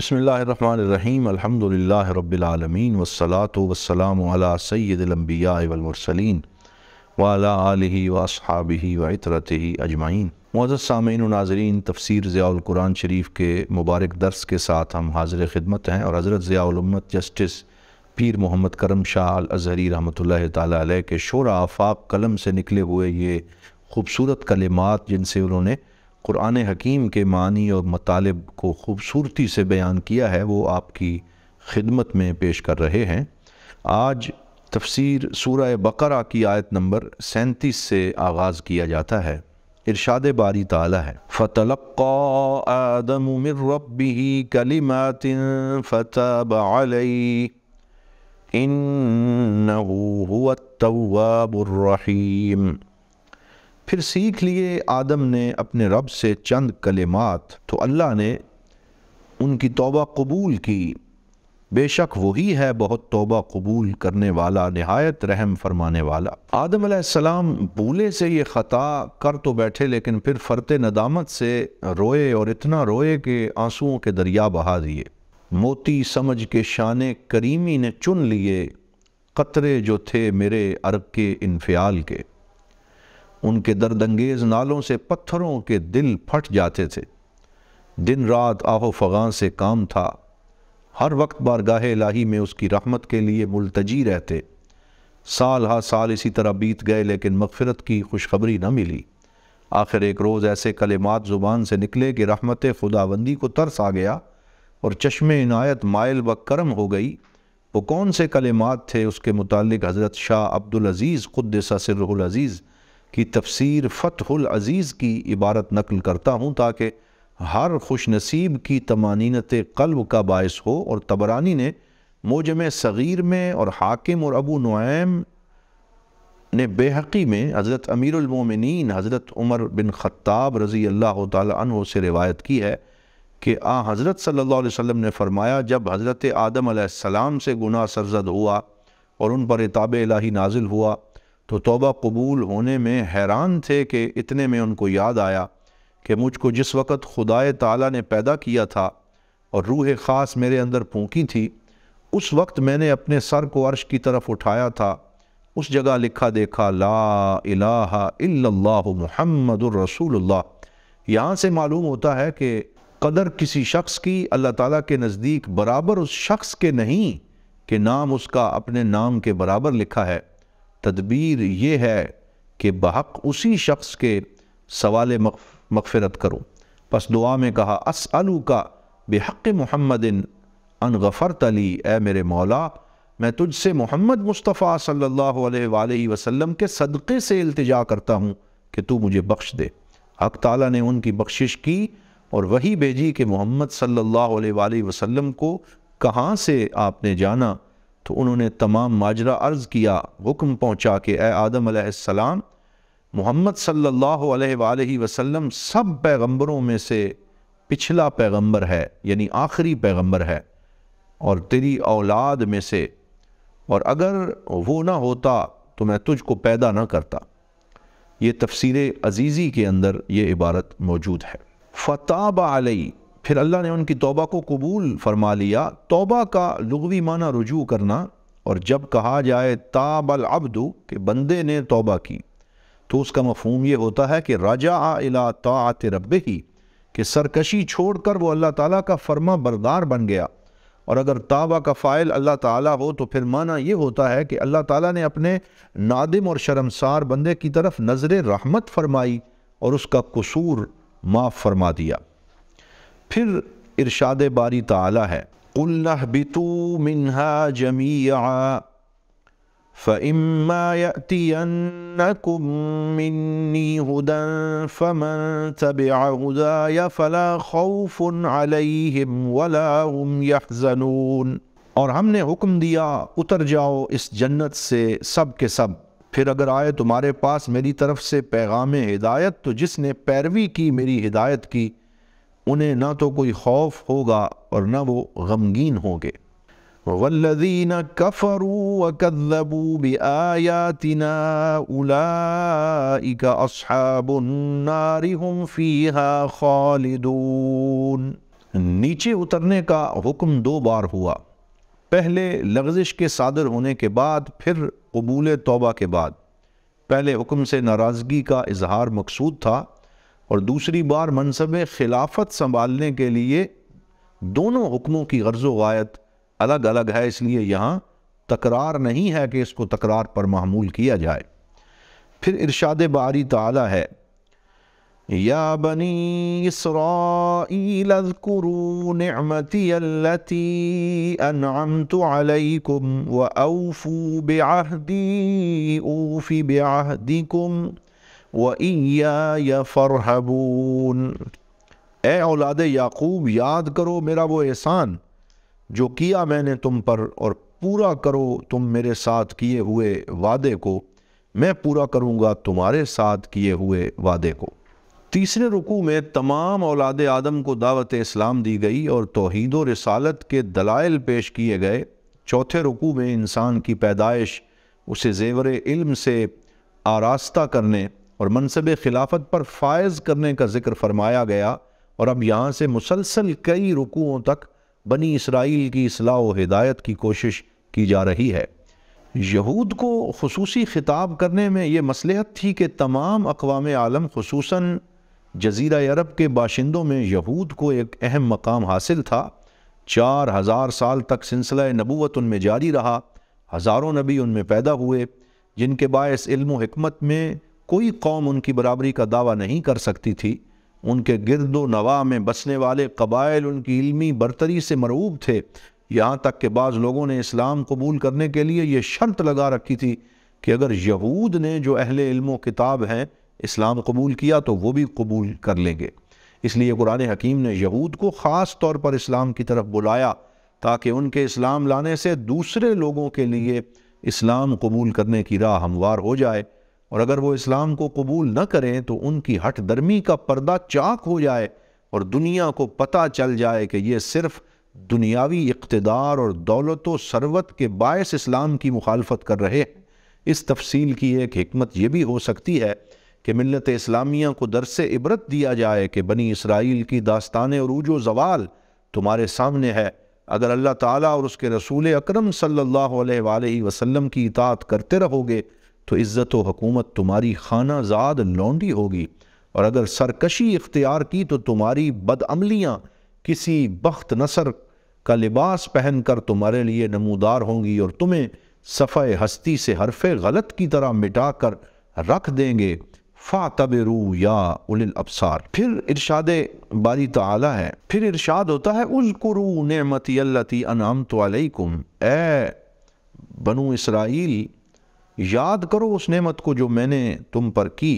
بسم اللہ الرحمن الحمد للہ رب العالمین والصلاة والسلام علی سید الانبیاء والمرسلین وعلا آلہ واصحابہ وعطرتہ اجمعین سامین سامعین ناظرین تفسیر ضیاء القرآن شریف کے مبارک درس کے ساتھ ہم حاضر خدمت ہیں اور حضرت ضیاء الامت جسٹس پیر محمد کرم شاہ الازہری رحمۃ اللہ تعالیٰ علیہ کے شورہ آفاق قلم سے نکلے ہوئے یہ خوبصورت کلمات جن سے انہوں نے قرآن حکیم کے معنی اور مطالب کو خوبصورتی سے بیان کیا ہے وہ آپ کی خدمت میں پیش کر رہے ہیں آج تفسیر سورہ بقرہ کی آیت نمبر سینتیس سے آغاز کیا جاتا ہے ارشاد باری تعالی ہے فَتَلَقَّا آدَمُ مِن رَبِّهِ كَلِمَاتٍ فَتَابَ عَلَيْهِ إِنَّهُ هُوَ التَّوَّابُ الرَّحِيمُ پھر سیکھ لیے آدم نے اپنے رب سے چند کلمات تو اللہ نے ان کی توبہ قبول کی بے شک وہی ہے بہت توبہ قبول کرنے والا نہایت رحم فرمانے والا آدم علیہ السلام بولے سے یہ خطا کر تو بیٹھے لیکن پھر فرت ندامت سے روئے اور اتنا روئے کہ آنسوؤں کے دریا بہا دیے موتی سمجھ کے شان کریمی نے چن لیے قطرے جو تھے میرے عرق کے انفیال کے ان کے درد انگیز نالوں سے پتھروں کے دل پھٹ جاتے تھے دن رات آہو فغاں سے کام تھا ہر وقت بارگاہ الہی میں اس کی رحمت کے لیے ملتجی رہتے سال ہا سال اسی طرح بیت گئے لیکن مغفرت کی خوشخبری نہ ملی آخر ایک روز ایسے کلمات زبان سے نکلے کہ رحمت خداوندی کو ترس آ گیا اور چشم عنایت مائل و کرم ہو گئی وہ کون سے کلمات تھے اس کے متعلق حضرت شاہ عبدالعزیز خد العزیز کی تفسیر فتح العزیز کی عبارت نقل کرتا ہوں تاکہ ہر خوش نصیب کی تمانینت قلب کا باعث ہو اور تبرانی نے موجم صغیر میں اور حاکم اور ابو نعیم نے بے حقی میں حضرت امیر المومنین حضرت عمر بن خطاب رضی اللہ تعالی عنہ سے روایت کی ہے کہ آ حضرت صلی اللہ علیہ وسلم نے فرمایا جب حضرت آدم علیہ السلام سے گناہ سرزد ہوا اور ان پر اطابِ الہی نازل ہوا تو توبہ قبول ہونے میں حیران تھے کہ اتنے میں ان کو یاد آیا کہ مجھ کو جس وقت خدا تعالیٰ نے پیدا کیا تھا اور روح خاص میرے اندر پھونکی تھی اس وقت میں نے اپنے سر کو عرش کی طرف اٹھایا تھا اس جگہ لکھا دیکھا لا الہ الا اللہ محمد الرسول اللہ یہاں سے معلوم ہوتا ہے کہ قدر کسی شخص کی اللہ تعالیٰ کے نزدیک برابر اس شخص کے نہیں کہ نام اس کا اپنے نام کے برابر لکھا ہے تدبیر یہ ہے کہ بحق اسی شخص کے سوال مغفرت کرو پس دعا میں کہا اسلو کا بحق محمد ان غفرت لی اے میرے مولا میں تجھ سے محمد مصطفیٰ صلی اللہ علیہ وآلہ وسلم کے صدقے سے التجا کرتا ہوں کہ تو مجھے بخش دے حق تعالیٰ نے ان کی بخشش کی اور وہی بھیجی کہ محمد صلی اللہ علیہ وآلہ وسلم کو کہاں سے آپ نے جانا تو انہوں نے تمام ماجرہ عرض کیا حکم پہنچا کہ اے آدم علیہ السلام محمد صلی اللہ علیہ وآلہ وسلم سب پیغمبروں میں سے پچھلا پیغمبر ہے یعنی آخری پیغمبر ہے اور تیری اولاد میں سے اور اگر وہ نہ ہوتا تو میں تجھ کو پیدا نہ کرتا یہ تفسیر عزیزی کے اندر یہ عبارت موجود ہے فتح علی پھر اللہ نے ان کی توبہ کو قبول فرما لیا توبہ کا لغوی معنی رجوع کرنا اور جب کہا جائے تاب العبد کہ بندے نے توبہ کی تو اس کا مفہوم یہ ہوتا ہے کہ رجع الی رب ہی کہ سرکشی چھوڑ کر وہ اللہ تعالیٰ کا فرما بردار بن گیا اور اگر توبہ کا فائل اللہ تعالیٰ ہو تو پھر معنی یہ ہوتا ہے کہ اللہ تعالیٰ نے اپنے نادم اور شرمسار بندے کی طرف نظر رحمت فرمائی اور اس کا قصور معاف فرما دیا پھر ارشاد باری تعالی ہے قُلْ نَحْبِتُوا مِنْهَا جَمِيعًا فَإِمَّا يَأْتِيَنَّكُمْ مِنِّي هُدًا فَمَنْ تَبِعَ هُدَايَ فَلَا خَوْفٌ عَلَيْهِمْ وَلَا هُمْ يَحْزَنُونَ اور ہم نے حکم دیا اتر جاؤ اس جنت سے سب کے سب پھر اگر آئے تمہارے پاس میری طرف سے پیغام ہدایت تو جس نے پیروی کی میری ہدایت کی انہیں نہ تو کوئی خوف ہوگا اور نہ وہ غمگین ہوں گے وَالَّذِينَ كَفَرُوا وَكَذَّبُوا بِآيَاتِنَا أُولَٰئِكَ أَصْحَابُ النَّارِ هُمْ فِيهَا خَالِدُونَ نیچے اترنے کا حکم دو بار ہوا پہلے لغزش کے صادر ہونے کے بعد پھر قبول توبہ کے بعد پہلے حکم سے ناراضگی کا اظہار مقصود تھا اور دوسری بار منصب خلافت سنبھالنے کے لیے دونوں حکموں کی غرض و غایت الگ الگ ہے اس لیے یہاں تکرار نہیں ہے کہ اس کو تکرار پر معمول کیا جائے پھر ارشاد باری تعالی ہے یا بنی اسرائیل انعمت علیکم و اوفو بعہدی اوفی فی وَإِيَّا این فرحبون اے اولاد یعقوب یاد کرو میرا وہ احسان جو کیا میں نے تم پر اور پورا کرو تم میرے ساتھ کیے ہوئے وعدے کو میں پورا کروں گا تمہارے ساتھ کیے ہوئے وعدے کو تیسرے رکوع میں تمام اولاد آدم کو دعوت اسلام دی گئی اور توحید و رسالت کے دلائل پیش کیے گئے چوتھے رکوع میں انسان کی پیدائش اسے زیور علم سے آراستہ کرنے اور منصب خلافت پر فائز کرنے کا ذکر فرمایا گیا اور اب یہاں سے مسلسل کئی رکوعوں تک بنی اسرائیل کی اصلاح و ہدایت کی کوشش کی جا رہی ہے یہود کو خصوصی خطاب کرنے میں یہ مصلحت تھی کہ تمام اقوام عالم خصوصاً جزیرہ عرب کے باشندوں میں یہود کو ایک اہم مقام حاصل تھا چار ہزار سال تک سلسلہ نبوت ان میں جاری رہا ہزاروں نبی ان میں پیدا ہوئے جن کے باعث علم و حکمت میں کوئی قوم ان کی برابری کا دعویٰ نہیں کر سکتی تھی ان کے گرد و نواح میں بسنے والے قبائل ان کی علمی برتری سے مرعوب تھے یہاں تک کہ بعض لوگوں نے اسلام قبول کرنے کے لیے یہ شرط لگا رکھی تھی کہ اگر یہود نے جو اہل علم و کتاب ہیں اسلام قبول کیا تو وہ بھی قبول کر لیں گے اس لیے قرآن حکیم نے یہود کو خاص طور پر اسلام کی طرف بلایا تاکہ ان کے اسلام لانے سے دوسرے لوگوں کے لیے اسلام قبول کرنے کی راہ ہموار ہو جائے اور اگر وہ اسلام کو قبول نہ کریں تو ان کی ہٹ درمی کا پردہ چاک ہو جائے اور دنیا کو پتہ چل جائے کہ یہ صرف دنیاوی اقتدار اور دولت و ثروت کے باعث اسلام کی مخالفت کر رہے ہیں اس تفصیل کی ایک حکمت یہ بھی ہو سکتی ہے کہ ملت اسلامیہ کو درس عبرت دیا جائے کہ بنی اسرائیل کی داستان عروج و زوال تمہارے سامنے ہے اگر اللہ تعالیٰ اور اس کے رسول اکرم صلی اللہ علیہ وآلہ وسلم کی اطاعت کرتے رہو گے تو عزت و حکومت تمہاری خانہ زاد لونڈی ہوگی اور اگر سرکشی اختیار کی تو تمہاری بدعملیاں کسی بخت نصر کا لباس پہن کر تمہارے لیے نمودار ہوں گی اور تمہیں صفحہ ہستی سے حرف غلط کی طرح مٹا کر رکھ دیں گے فاتبرو یا اول الابصار پھر ارشاد باری تعالی ہے پھر ارشاد ہوتا ہے اذکرو نعمتی اللتی انعمت علیکم اے بنو اسرائیل یاد کرو اس نعمت کو جو میں نے تم پر کی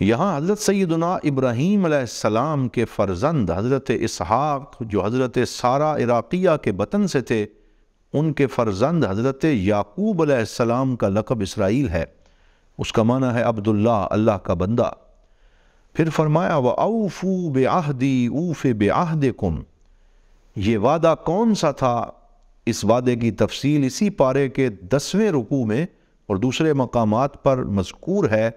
یہاں حضرت سیدنا ابراہیم علیہ السلام کے فرزند حضرت اسحاق جو حضرت سارا عراقیہ کے وطن سے تھے ان کے فرزند حضرت یعقوب علیہ السلام کا لقب اسرائیل ہے اس کا معنی ہے عبداللہ اللہ کا بندہ پھر فرمایا وَأَوْفُوا اوفو بے آہدی یہ وعدہ کون سا تھا اس وعدے کی تفصیل اسی پارے کے دسویں رکوع میں اور دوسرے مقامات پر مذکور ہے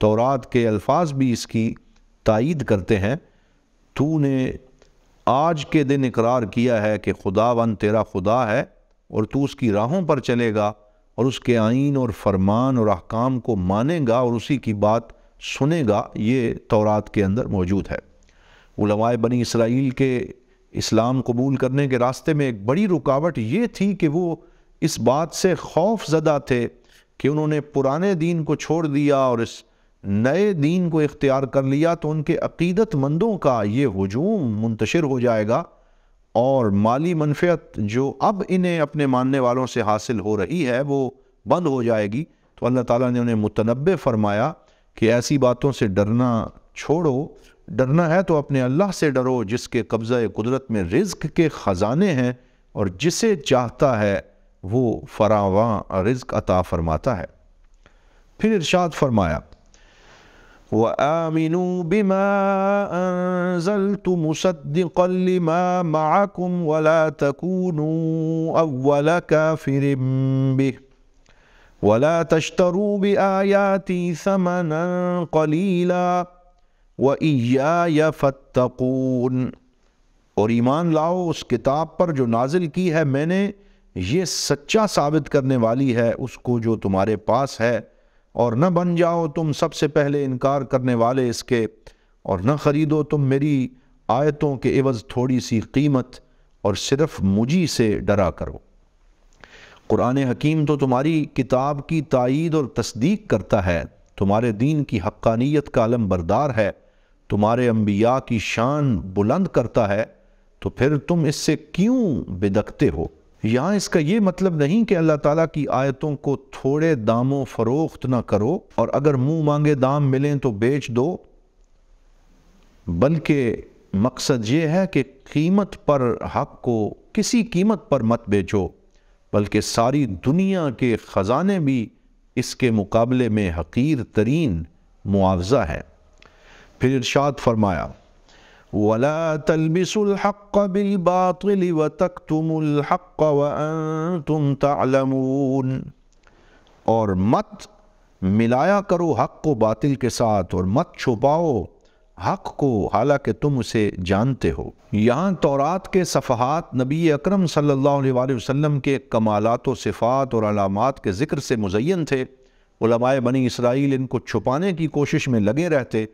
تورات کے الفاظ بھی اس کی تائید کرتے ہیں تو نے آج کے دن اقرار کیا ہے کہ خدا ون تیرا خدا ہے اور تو اس کی راہوں پر چلے گا اور اس کے آئین اور فرمان اور احکام کو مانے گا اور اسی کی بات سنے گا یہ تورات کے اندر موجود ہے علماء بنی اسرائیل کے اسلام قبول کرنے کے راستے میں ایک بڑی رکاوٹ یہ تھی کہ وہ اس بات سے خوف زدہ تھے کہ انہوں نے پرانے دین کو چھوڑ دیا اور اس نئے دین کو اختیار کر لیا تو ان کے عقیدت مندوں کا یہ ہجوم منتشر ہو جائے گا اور مالی منفیت جو اب انہیں اپنے ماننے والوں سے حاصل ہو رہی ہے وہ بند ہو جائے گی تو اللہ تعالیٰ نے انہیں متنبع فرمایا کہ ایسی باتوں سے ڈرنا چھوڑو ڈرنا ہے تو اپنے اللہ سے ڈرو جس کے قبضہ قدرت میں رزق کے خزانے ہیں اور جسے چاہتا ہے وہ فراواں رزق عطا فرماتا ہے پھر ارشاد فرمایا وَآمِنُوا بِمَا أَنزَلْتُ مُصَدِّقًا لِمَا مَعَكُمْ وَلَا تَكُونُوا أَوَّلَ كَافِرٍ بِهِ وَلَا تَشْتَرُوا بِآيَاتِي ثَمَنًا قَلِيلًا و ا یا فتقون اور ایمان لاؤ اس کتاب پر جو نازل کی ہے میں نے یہ سچا ثابت کرنے والی ہے اس کو جو تمہارے پاس ہے اور نہ بن جاؤ تم سب سے پہلے انکار کرنے والے اس کے اور نہ خریدو تم میری آیتوں کے عوض تھوڑی سی قیمت اور صرف مجھی سے ڈرا کرو قرآن حکیم تو تمہاری کتاب کی تائید اور تصدیق کرتا ہے تمہارے دین کی حقانیت کا علم بردار ہے تمہارے انبیاء کی شان بلند کرتا ہے تو پھر تم اس سے کیوں بدکتے ہو یہاں اس کا یہ مطلب نہیں کہ اللہ تعالیٰ کی آیتوں کو تھوڑے داموں فروخت نہ کرو اور اگر منہ مانگے دام ملیں تو بیچ دو بلکہ مقصد یہ ہے کہ قیمت پر حق کو کسی قیمت پر مت بیچو بلکہ ساری دنیا کے خزانے بھی اس کے مقابلے میں حقیر ترین معاوضہ ہے پھر ارشاد فرمایا اور مت ملایا کرو حق کو باطل کے ساتھ اور مت چھپاؤ حق کو حالانکہ تم اسے جانتے ہو یہاں تورات کے صفحات نبی اکرم صلی اللہ علیہ وآلہ وسلم کے کمالات و صفات اور علامات کے ذکر سے مزین تھے علماء بنی اسرائیل ان کو چھپانے کی کوشش میں لگے رہتے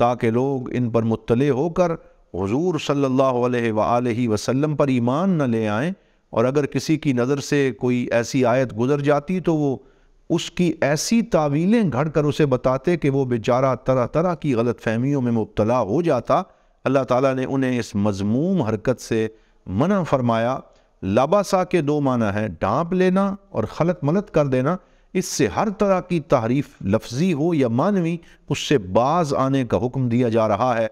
تاکہ لوگ ان پر مطلع ہو کر حضور صلی اللہ علیہ وآلہ وسلم پر ایمان نہ لے آئیں اور اگر کسی کی نظر سے کوئی ایسی آیت گزر جاتی تو وہ اس کی ایسی تعویلیں گھڑ کر اسے بتاتے کہ وہ بیچارہ طرح طرح کی غلط فہمیوں میں مبتلا ہو جاتا اللہ تعالیٰ نے انہیں اس مضموم حرکت سے منع فرمایا لباسا کے دو معنی ہیں ڈانپ لینا اور خلط ملت کر دینا اس سے ہر طرح کی تعریف لفظی ہو یا معنوی اس سے باز آنے کا حکم دیا جا رہا ہے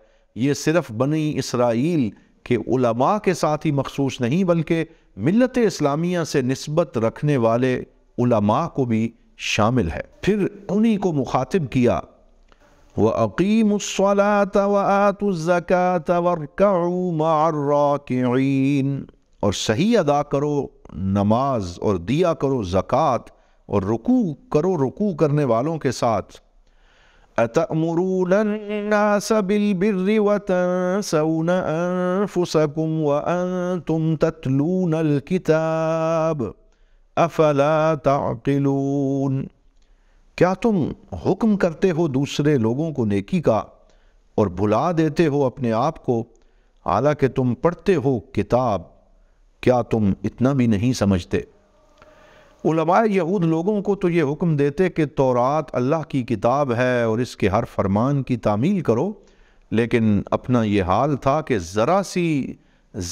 یہ صرف بنی اسرائیل کے علماء کے ساتھ ہی مخصوص نہیں بلکہ ملت اسلامیہ سے نسبت رکھنے والے علماء کو بھی شامل ہے پھر انہی کو مخاطب کیا الصَّلَاةَ الزَّكَاةَ وَارْكَعُوا مَعَ الرَّاكِعِينَ اور صحیح ادا کرو نماز اور دیا کرو زکاة اور رکوع کرو رکوع کرنے والوں کے ساتھ اَتَأْمُرُونَ النَّاسَ بِالْبِرِّ وَتَنْسَوْنَ أَنفُسَكُمْ وَأَنْتُمْ تَتْلُونَ الْكِتَابِ اَفَلَا تَعْقِلُونَ کیا تم حکم کرتے ہو دوسرے لوگوں کو نیکی کا اور بھلا دیتے ہو اپنے آپ کو حالانکہ تم پڑھتے ہو کتاب کیا تم اتنا بھی نہیں سمجھتے علماء یہود لوگوں کو تو یہ حکم دیتے کہ تورات اللہ کی کتاب ہے اور اس کے ہر فرمان کی تعمیل کرو لیکن اپنا یہ حال تھا کہ ذرا سی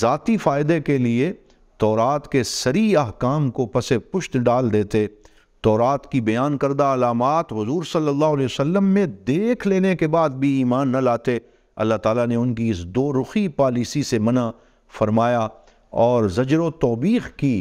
ذاتی فائدے کے لیے تورات کے سری احکام کو پس پشت ڈال دیتے تورات کی بیان کردہ علامات حضور صلی اللہ علیہ وسلم میں دیکھ لینے کے بعد بھی ایمان نہ لاتے اللہ تعالیٰ نے ان کی اس دو رخی پالیسی سے منع فرمایا اور زجر و توبیخ کی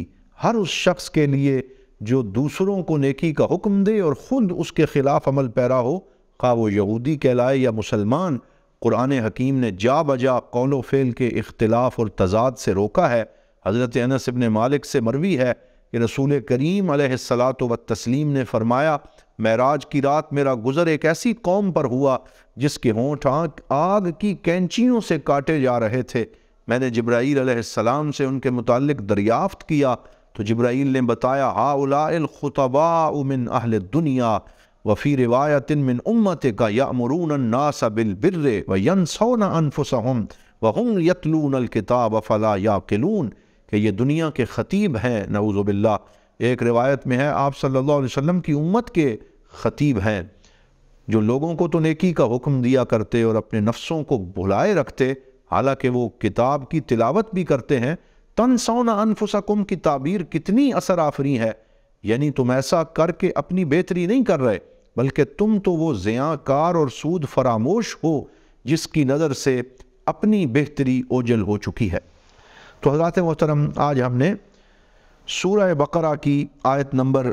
ہر اس شخص کے لیے جو دوسروں کو نیکی کا حکم دے اور خود اس کے خلاف عمل پیرا ہو خواہ وہ یہودی کہلائے یا مسلمان قرآن حکیم نے جا بجا قول و فعل کے اختلاف اور تضاد سے روکا ہے حضرت انس ابن مالک سے مروی ہے کہ رسول کریم علیہ السلاۃ و تسلیم نے فرمایا معراج کی رات میرا گزر ایک ایسی قوم پر ہوا جس کے ہونٹ آنکھ آگ کی کینچیوں سے کاٹے جا رہے تھے میں نے جبرائیل علیہ السلام سے ان کے متعلق دریافت کیا تو جبرائیل نے بتایا آ الا من اہل دنیا وفی روایت من امت کا الكتاب فلا یاقلون کہ یہ دنیا کے خطیب ہیں نعوذ باللہ ایک روایت میں ہے آپ صلی اللہ علیہ وسلم کی امت کے خطیب ہیں جو لوگوں کو تو نیکی کا حکم دیا کرتے اور اپنے نفسوں کو بھلائے رکھتے حالانکہ وہ کتاب کی تلاوت بھی کرتے ہیں تن سونا انفسا کم کی تعبیر کتنی اثر آفری ہے یعنی تم ایسا کر کے اپنی بہتری نہیں کر رہے بلکہ تم تو وہ زیاں کار اور سود فراموش ہو جس کی نظر سے اپنی بہتری اوجل ہو چکی ہے تو حضرات محترم آج ہم نے سورہ بقرہ کی آیت نمبر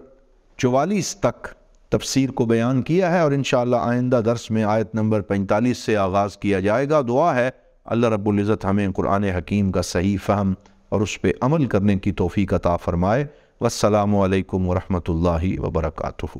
چوالیس تک تفسیر کو بیان کیا ہے اور انشاءاللہ آئندہ درس میں آیت نمبر پینتالیس سے آغاز کیا جائے گا دعا ہے اللہ رب العزت ہمیں قرآن حکیم کا صحیح فہم اور اس پہ عمل کرنے کی توفیق عطا فرمائے والسلام علیکم ورحمۃ اللہ وبرکاتہ